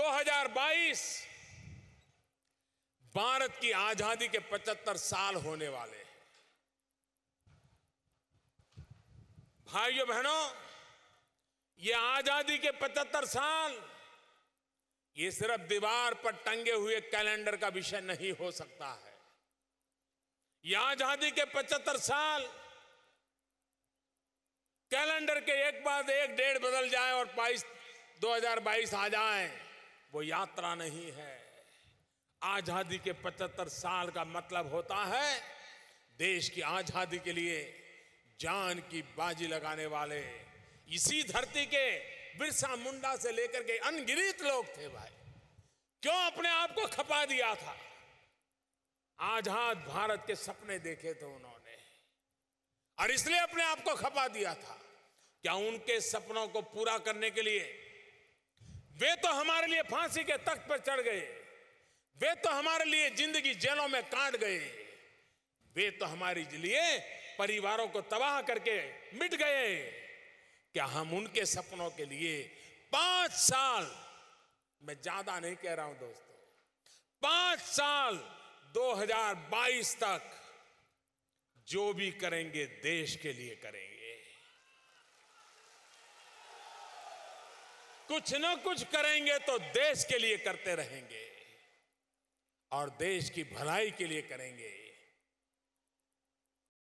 2022 भारत की आजादी के 75 साल होने वाले हैं भाइयों बहनों ये आजादी के 75 साल ये सिर्फ दीवार पर टंगे हुए कैलेंडर का विषय नहीं हो सकता है ये आजादी के 75 साल कैलेंडर के एक बाद एक डेट बदल जाए और 22 2022 आ जाए वो यात्रा नहीं है आजादी के 75 साल का मतलब होता है देश की आजादी के लिए जान की बाजी लगाने वाले इसी धरती के बिरसा मुंडा से लेकर के अनगिनत लोग थे भाई क्यों अपने आप को खपा दिया था आजाद भारत के सपने देखे थे उन्होंने और इसलिए अपने आप को खपा दिया था क्या उनके सपनों को पूरा करने के लिए वे तो हमारे लिए फांसी के तख्त पर चढ़ गए वे तो हमारे लिए जिंदगी जेलों में काट गए वे तो हमारे लिए परिवारों को तबाह करके मिट गए क्या हम उनके सपनों के लिए पांच साल मैं ज्यादा नहीं कह रहा हूं दोस्तों पांच साल 2022 तक जो भी करेंगे देश के लिए करेंगे कुछ न कुछ करेंगे तो देश के लिए करते रहेंगे और देश की भलाई के लिए करेंगे